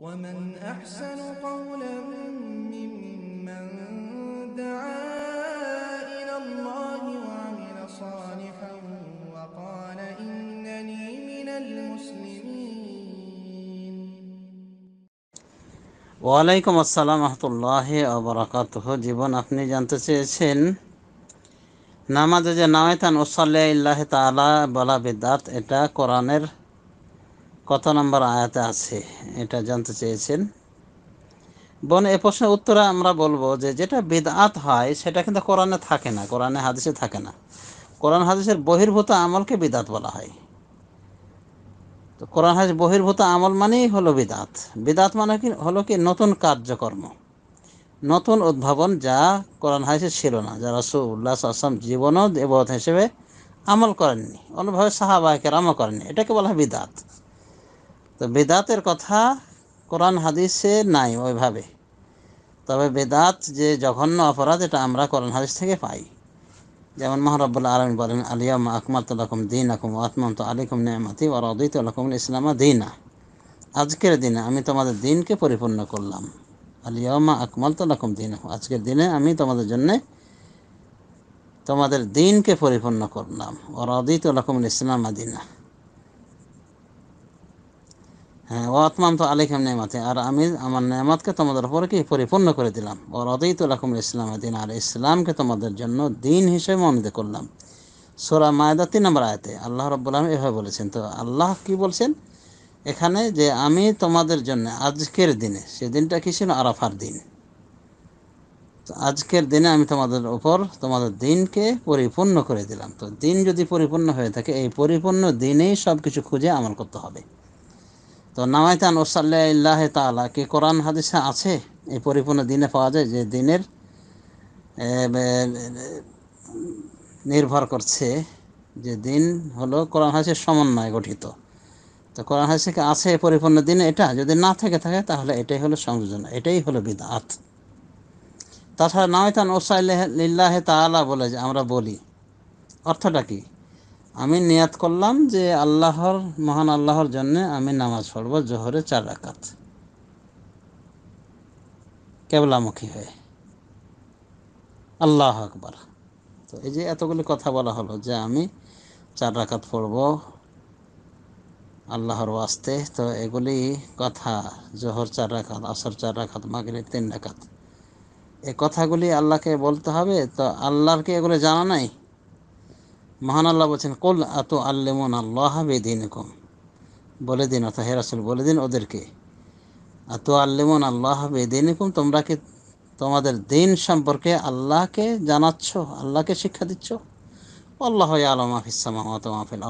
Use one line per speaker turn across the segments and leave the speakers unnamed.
ومن أحسن قولا ممن دعا إلى الله وعمل صالحا وقال إنني من المسلمين وعليكم السلام ورحمة الله وبركاته جيبون أفني جانتا چهن নামাজে যে নামাইতান ওসাল্লাহ তালা বলা বিদাত এটা কোরআনের কত নম্বর আয়াতে আছে এটা জানতে চেয়েছেন বোন এ প্রশ্নের উত্তরে আমরা বলবো যে যেটা বেদাত হয় সেটা কিন্তু কোরআনে থাকে না কোরআনে হাদিসে থাকে না কোরআন হাদিসের বহির্ভূত আমলকে বিদাত বলা হয় তো কোরআন হাদিস বহির্ভূত আমল মানেই হলো বিদাত বিদাত মানে কি হলো কি নতুন কার্যকর্ম নতুন উদ্ভাবন যা কোরআন হাদিসে ছিল না যা উল্লাস আসলাম জীবনও দেবত হিসেবে আমল করেননি অন্যভাবে সাহাবাহিকের আমল করেননি এটাকে বলা হয় বিদাত তো বেদাতের কথা কোরআন হাদিসে নাই ওইভাবে তবে বেদাত যে জঘন্য অপরাধ এটা আমরা কোরআন হাদিস থেকে পাই যেমন মহারবুল্লা আলম বলেন আলিয়াম আকমাতুল্লাকুম দিন আকুম আত্মন্ত আলিকুম নেমাতি ওর রদিত আলকুম ইসলামা দিনা আজকের দিনে আমি তোমাদের দিনকে পরিপূর্ণ করলাম আলিয়ামা আকমালতুল্লাকুম দিন আকুম আজকের দিনে আমি তোমাদের জন্যে তোমাদের দিনকে পরিপূর্ণ করলাম ওর রদিত আলকুমুল ইসলামা দিনা হ্যাঁ তো আলিখাম নেমাতে আর আমি আমার নেমাতকে তোমাদের উপরে কি পরিপূর্ণ করে দিলাম ও তো লাকুম ইসলাম দিন আর ইসলামকে তোমাদের জন্য দিন হিসেবে মনোনীত করলাম সোরা মায়দা তিন নম্বর আয়তে আল্লাহ রব্বুল আলম এভাবে বলেছেন তো আল্লাহ কি বলছেন এখানে যে আমি তোমাদের জন্য আজকের দিনে সেদিনটা কি ছিল আরাফার দিন তো আজকের দিনে আমি তোমাদের উপর তোমাদের দিনকে পরিপূর্ণ করে দিলাম তো দিন যদি পরিপূর্ণ হয়ে থাকে এই পরিপূর্ণ দিনেই সব কিছু খুঁজে আমল করতে হবে তো নামাইতান ওসাল্লাহ ইল্লাহ তালা কি কোরআন হাদিসে আছে এই পরিপূর্ণ দিনে পাওয়া যায় যে দিনের নির্ভর করছে যে দিন হলো কোরআন হাসির সমন্বয়ে গঠিত তো কোরআন কি আছে পরিপূর্ণ দিনে এটা যদি না থেকে থাকে তাহলে এটাই হলো সংযোজন এটাই হলো বিদাত তাছাড়া নামাইতান ওসাল্লাহ ইল্লাহ তালা বলে যে আমরা বলি অর্থটা কী আমি নিয়াত করলাম যে আল্লাহর মহান আল্লাহর জন্য আমি নামাজ পড়ব জোহরে চার রাকাত কেবলামুখী হয়ে আল্লাহ আকবার তো এই যে এতগুলি কথা বলা হলো যে আমি চার রাকাত পড়ব আল্লাহর ওয়াস্তে তো এগুলি কথা জোহর চার রাখাত আসর চার রাখাত মাগরে তিন রাখাত এ কথাগুলি আল্লাহকে বলতে হবে তো আল্লাহর কি এগুলো জানা নাই মহান আল্লাহ বলছেন কল আত আল্লেমন আল্লাহ বেদিন কম বলে দিন অর্থাৎ হেরাসুল বলে দিন ওদেরকে আত আল্লেমন আল্লাহ বেদিন কম তোমরা কি তোমাদের দিন সম্পর্কে আল্লাহকে জানাচ্ছ আল্লাহকে শিক্ষা দিচ্ছ আল্লাহ আলম আফিসামা মাফিল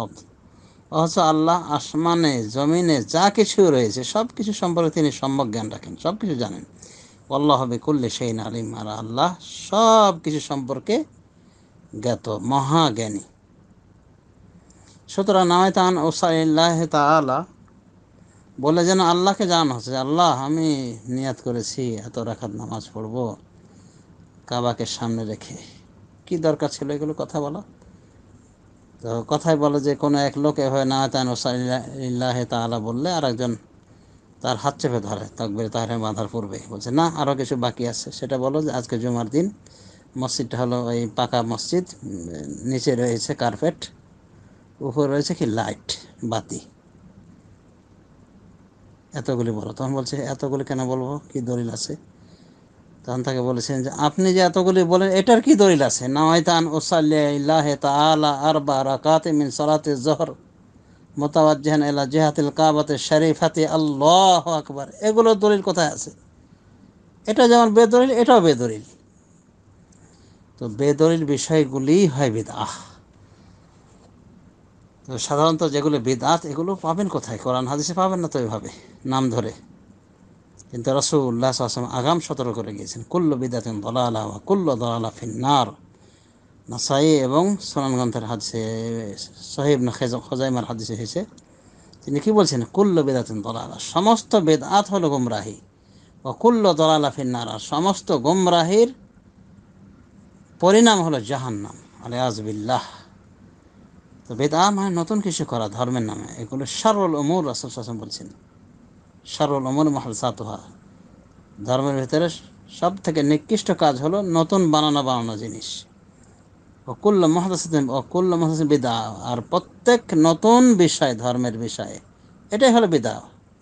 অথচ আল্লাহ আসমানে জমিনে যা কিছু রয়েছে সব কিছু সম্পর্কে তিনি সম্যক জ্ঞান রাখেন সব কিছু জানেন আল্লাহ হবে করলে সেই নালিম আর আল্লাহ সব কিছু সম্পর্কে জ্ঞাত মহাজ্ঞানী সুতরাং নামে তান ওসাইল্লাহ তালা বলে যেন আল্লাহকে জানানো হচ্ছে আল্লাহ আমি নিয়াত করেছি এত রাখাত নামাজ পড়ব কাবাকে সামনে রেখে কি দরকার ছিল এগুলো কথা বলা তো কথাই বলে যে কোনো এক লোক এভাবে না তান ওসাইল্লাহ তালা বললে আর একজন তার হাত চেপে ধরে তকবিরে তাহলে বাঁধার পূর্বে বলছে না আরও কিছু বাকি আছে সেটা বলো যে আজকে জুমার দিন মসজিদটা হলো ওই পাকা মসজিদ নিচে রয়েছে কার্পেট উপরে রয়েছে কি লাইট বাতি এতগুলি বলো তখন বলছে এতগুলি কেন বলবো কি দলিল আছে তখন তাকে বলেছেন যে আপনি যে এতগুলি বলেন এটার কি দলিল আছে নাওয়াইতান ওসাল্লাহে তালা বা রাকাতে মিন সালাতে জহর মোতাবাজহান এলা জেহাতিল কাবাতে শরীফাতে আল্লাহ আকবার এগুলোর দলিল কোথায় আছে এটা যেমন বেদলিল এটাও বেদলিল তো বেদলিল বিষয়গুলি হয় বেদাহ সাধারণত যেগুলো বেদাত এগুলো পাবেন কোথায় কোরআন হাদিসে পাবেন না তো এভাবে নাম ধরে কিন্তু রসুল্লাহ আসলাম আগাম সতর্ক করে গিয়েছেন কুল্ল বিদাতেন দলালা কুল্ল দলালা ফিন্নার নাসাই এবং সোনান গ্রন্থের হাদিসে সাহেব না খোজাইমার হাদিসে হয়েছে তিনি কী বলছেন কুল্ল বেদাত দলালা সমস্ত বেদাত হলো গুমরাহি ও কুল্ল দলালা ফিন্নার আর সমস্ত গুমরাহির পরিণাম হলো জাহান্নাম আলে আজবিল্লাহ তো বেদা মানে নতুন কিছু করা ধর্মের নামে এগুলো সারল অমর রাসুল শাসন বলছেন সারল অমর মহাল সাতোহা ধর্মের ভিতরে সব থেকে নিকৃষ্ট কাজ হলো নতুন বানানো বানানো জিনিস অকুল্ল মহাদাসিন অকুল্ল মহাদাস বিদা আর প্রত্যেক নতুন বিষয় ধর্মের বিষয়ে এটাই হলো বিদা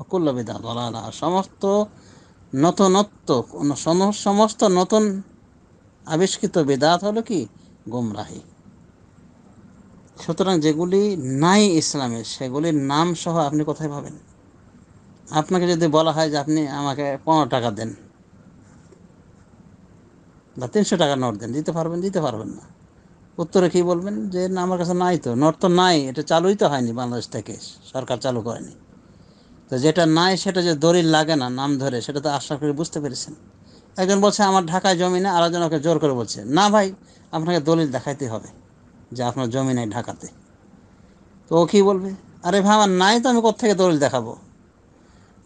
অকুল্ল বিদা না সমস্ত নতুনত্ব সমস্ত নতুন আবিষ্কৃত বিদাত হলো কি গুমরাহী সুতরাং যেগুলি নাই ইসলামের সেগুলির নাম সহ আপনি কোথায় পাবেন আপনাকে যদি বলা হয় যে আপনি আমাকে পনেরো টাকা দেন বা তিনশো টাকা নোট দেন দিতে পারবেন দিতে পারবেন না উত্তরে কী বলবেন যে না আমার কাছে নাই তো নোট তো নাই এটা চালুই তো হয়নি বাংলাদেশ থেকে সরকার চালু করেনি তো যেটা নাই সেটা যে দলিল লাগে না নাম ধরে সেটা তো আশা করে বুঝতে পেরেছেন একজন বলছে আমার ঢাকায় জমি না আরেকজন ওকে জোর করে বলছে না ভাই আপনাকে দলিল দেখাইতে হবে যে আপনার জমি নাই ঢাকাতে তো ও কী বলবে আরে ভাই আমার নাই তো আমি কোথেকে দলিল দেখাবো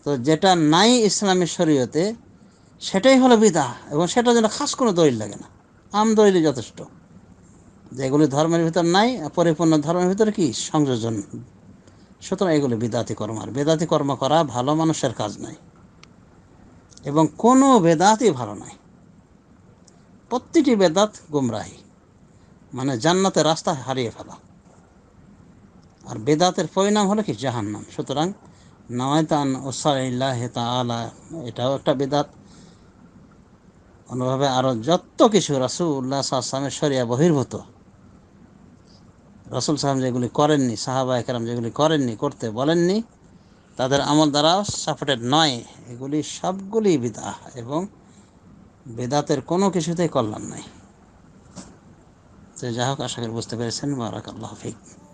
তো যেটা নাই ইসলামী শরীয়তে সেটাই হলো বিদা এবং সেটার জন্য খাস কোনো দলিল লাগে না আম দলিলই যথেষ্ট যেগুলি ধর্মের ভিতর নাই পরিপূর্ণ ধর্মের ভিতরে কি সংযোজন সুতরাং এগুলি বেদাতি কর্ম আর বেদাতি কর্ম করা ভালো মানুষের কাজ নাই এবং কোনো বেদাতই ভালো নয় প্রত্যেকটি বেদাত গুমরাহী মানে জান্নাতের রাস্তা হারিয়ে ফেলা আর বেদাতের পরিণাম হলো কি জাহান্নাম সুতরাং নামায়তান ওসাল্লাহ তালা এটাও একটা বেদাত অন্যভাবে আরও যত কিছু রাসুল্লাহ সাহসামের সরিয়া বহির্ভূত রসুল সাহেব যেগুলি করেননি সাহাবা একরাম যেগুলি করেননি করতে বলেননি তাদের আমল দ্বারা সাপোর্টেড নয় এগুলি সবগুলি বিদা এবং বেদাতের কোনো কিছুতেই কল্যাণ নাই جزاك الله خير مستمر سن بارك الله فيك